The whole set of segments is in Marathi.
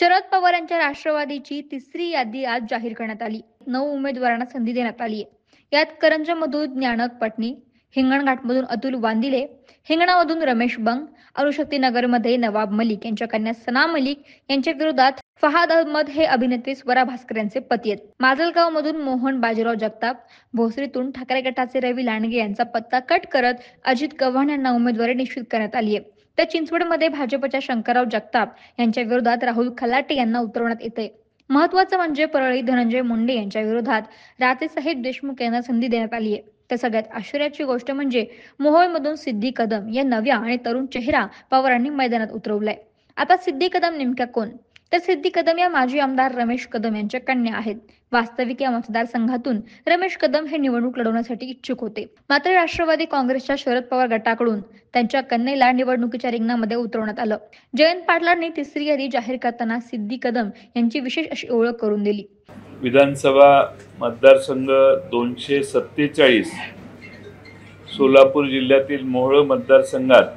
शरद पवार यांच्या राष्ट्रवादीची तिसरी यादी आज जाहीर करण्यात आली नऊ उमेदवारांना संधी देण्यात आली आहे यात करंजमधून ज्ञानक पटनी हिंगणघाटमधून अतुल वांदिले हिंगणामधून रमेश बंग मध्ये नवाब मलिक यांच्या कन्या सना मलिक यांच्या विरोधात फहाद अहमद हे अभिनेत्री स्वरा भास्कर यांचे पती आहेत माजलगाव मधून मोहन बाजीराव जगताप भोसरीतून ठाकरे गटाचे रवी लांडगे यांचा पत्ता कट करत अजित गव्हाण यांना उमेदवारी निश्चित करण्यात आली आहे तर चिंचवडमध्ये भाजपच्या शंकरराव जगताप यांच्या विरोधात राहुल खलाटे यांना उतरवण्यात येते महत्वाचं म्हणजे परळी धनंजय मुंडे यांच्या विरोधात रातेसाहेब देशमुख यांना संधी देण्यात आली आहे तर सगळ्यात आश्चर्याची गोष्ट म्हणजे मधून सिद्धी कदम या नव्या आणि तरुण चेहरा पवारांनी मैदानात उतरवलाय आता सिद्धी कदम नेमक्या कोण तर सिद्धी कदम या माजी आमदार रमेश कदम यांच्या कन्या आहेत वास्तविक या मतदारसंघातून रमेश कदम हे निवडणूक लढवण्यासाठी इच्छुक होते मात्र राष्ट्रवादी काँग्रेसच्या शरद पवार गटाकडून त्यांच्या कन्येला निवडणुकीच्या रिंगणामध्ये उतरवण्यात आलं जयंत पाटलांनी तिसरी यादी जाहीर करताना सिद्धी कदम यांची विशेष अशी ओळख करून दिली विधानसभा मतदारसंघ दोनशे सत्तेचाळीस सोलापूर जिल्ह्यातील मोहळ मतदारसंघात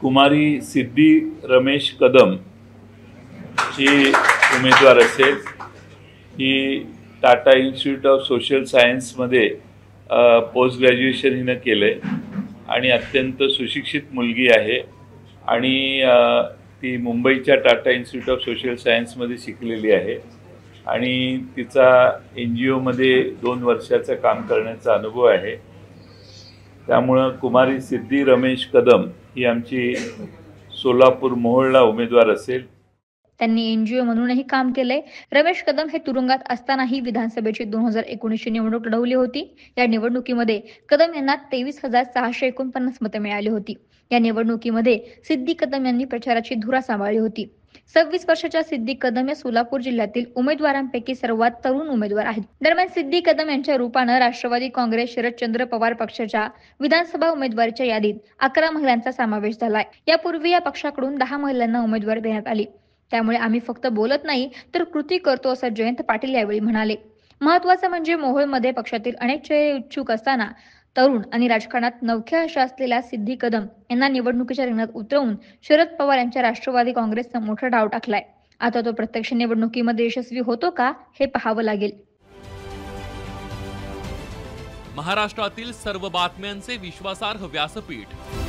कुमारी सिद्धी रमेश कदम ची उमेदवार असेल ही टाटा इन्स्टिट्यूट ऑफ सोशल सायन्समध्ये पोस्ट ग्रॅज्युएशन हिनं केलं आहे आणि अत्यंत सुशिक्षित मुलगी आहे आणि ती मुंबईच्या टाटा इन्स्टिट्यूट ऑफ सोशल सायन्समध्ये शिकलेली आहे आणि तिचा एन जी ओमध्ये दोन वर्षाचं काम करण्याचा अनुभव आहे त्यामुळं कुमारी सिद्धी रमेश कदम ही आमची सोलापूर मोहोळला उमेदवार असेल त्यांनी एनजीओ म्हणूनही काम केलंय रमेश कदम हे तुरुंगात असतानाही विधानसभेची दोन हजार एकोणीसची निवडणूक लढवली होती या निवडणुकीमध्ये कदम यांना तेवीस हजार सहाशे एकोणपन्नास मतं मिळाली होती या निवडणुकीमध्ये सिद्दी कदम यांनी प्रचाराची धुरा सांभाळली होती सव्वीस वर्षाच्या सिद्दी कदम या सोलापूर जिल्ह्यातील उमेदवारांपैकी सर्वात तरुण उमेदवार आहेत दरम्यान सिद्धी कदम यांच्या रूपानं राष्ट्रवादी काँग्रेस शरदचंद्र पवार पक्षाच्या विधानसभा उमेदवारीच्या यादीत अकरा महिलांचा समावेश झालाय यापूर्वी या पक्षाकडून दहा महिलांना उमेदवारी देण्यात आली त्यामुळे आम्ही फक्त बोलत नाही तर कृती करतो असं जयंत पाटील यावेळी म्हणाले महत्वाचं म्हणजे मोहोळमध्ये पक्षातील अनेक चेहरे इच्छुक असताना तरुण आणि राजकारणात नवख्या अशा असलेल्या सिद्धी कदम यांना निवडणुकीच्या रिंगणात उतरवून शरद पवार यांच्या राष्ट्रवादी काँग्रेसचा मोठा डाव टाकलाय आता तो प्रत्यक्ष निवडणुकीमध्ये यशस्वी होतो का हे पाहावं लागेल महाराष्ट्रातील सर्व बातम्यांचे विश्वासार्ह व्यासपीठ